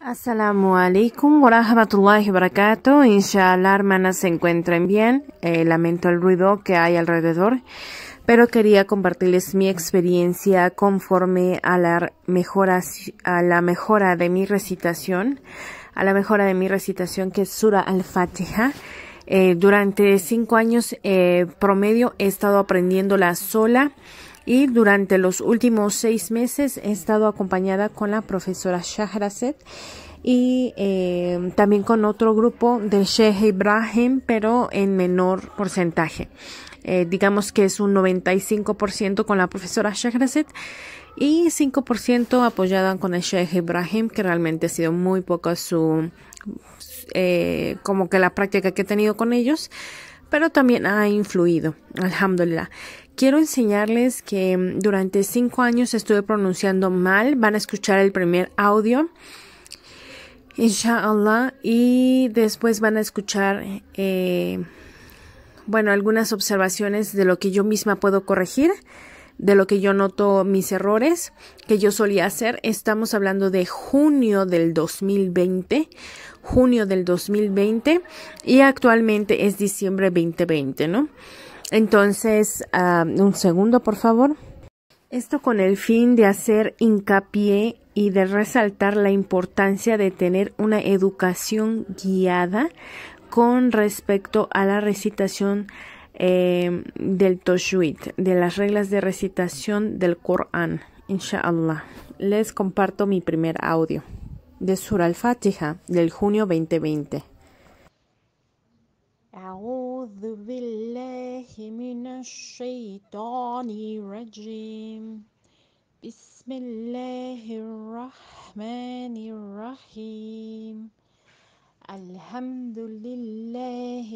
Asalamu alaikum warahmatullahi rahmatullahi Inshallah, hermanas, se encuentren bien. Eh, lamento el ruido que hay alrededor, pero quería compartirles mi experiencia conforme a la mejora, a la mejora de mi recitación, a la mejora de mi recitación que es Sura al-Fatiha. Eh, durante cinco años eh, promedio he estado aprendiéndola sola. Y durante los últimos seis meses he estado acompañada con la profesora Shahrazet y eh, también con otro grupo del Sheikh Ibrahim, pero en menor porcentaje. Eh, digamos que es un 95% con la profesora Shahrazet y 5% apoyada con el Sheikh Ibrahim, que realmente ha sido muy poca su, eh, como que la práctica que he tenido con ellos pero también ha influido. Alhamdulillah. Quiero enseñarles que mm, durante cinco años estuve pronunciando mal. Van a escuchar el primer audio. Inshallah. Y después van a escuchar, eh, bueno, algunas observaciones de lo que yo misma puedo corregir de lo que yo noto mis errores que yo solía hacer. Estamos hablando de junio del 2020, junio del 2020 y actualmente es diciembre 2020, ¿no? Entonces, ah, un segundo, por favor. Esto con el fin de hacer hincapié y de resaltar la importancia de tener una educación guiada con respecto a la recitación eh, del Toshuit, de las reglas de recitación del Corán, insha'Allah. Les comparto mi primer audio de Sur al-Fatiha del junio 2020.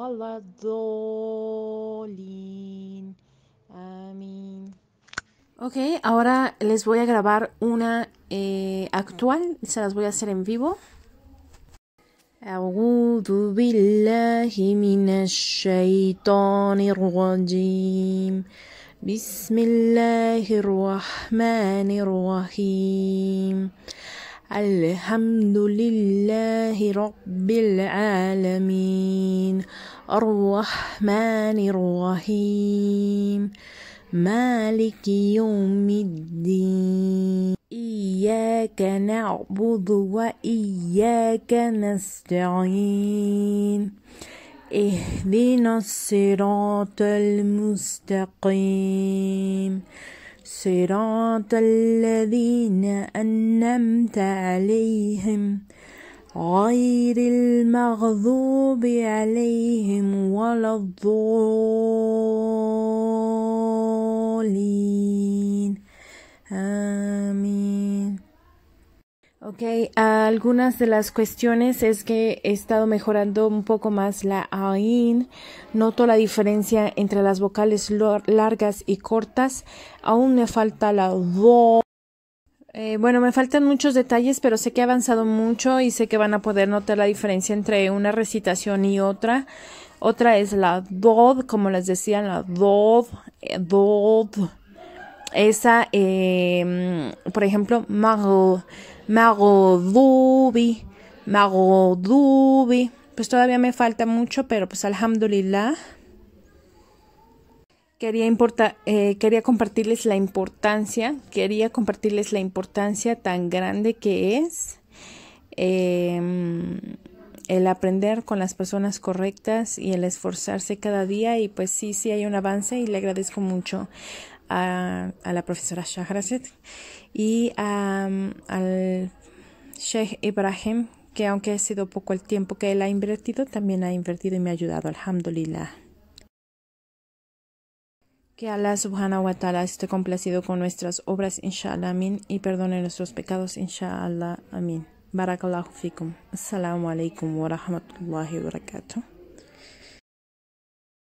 ولا الضالين Amén. Ok, ahora les voy a grabar una eh, actual, se las voy a hacer en vivo. أعوذ بالله من الشيطان الرجيم بسم الله الرحمن الرحيم الحمد لله رب العالمين الرحمن الرحيم مالك يوم الدين إياك نعبد وإياك نستعين اهدنا الصراط المستقيم صراط الذين أنمت عليهم غير Ok, algunas de las cuestiones es que he estado mejorando un poco más la AIN. Noto la diferencia entre las vocales largas y cortas. Aún me falta la DO. Eh, bueno, me faltan muchos detalles, pero sé que he avanzado mucho y sé que van a poder notar la diferencia entre una recitación y otra. Otra es la DOD, como les decía, la DOD, eh, DOD. Esa, eh, por ejemplo, Mago, Mago Magodubi. Pues todavía me falta mucho, pero pues alhamdulillah. Quería, importa, eh, quería compartirles la importancia, quería compartirles la importancia tan grande que es em, el aprender con las personas correctas y el esforzarse cada día y pues sí, sí hay un avance y le agradezco mucho a, la profesora Shahrazad y a, al Sheikh Ibrahim que aunque ha sido poco el tiempo que él ha invertido, también ha invertido y me ha ayudado, alhamdulillah. Que Allah subhanahu wa ta'ala esté complacido con nuestras obras, inshallah, amin, y perdone nuestros pecados, inshallah, amin. Barakallahu fikum. Assalamu alaikum wa rahmatullahi wa barakatuh.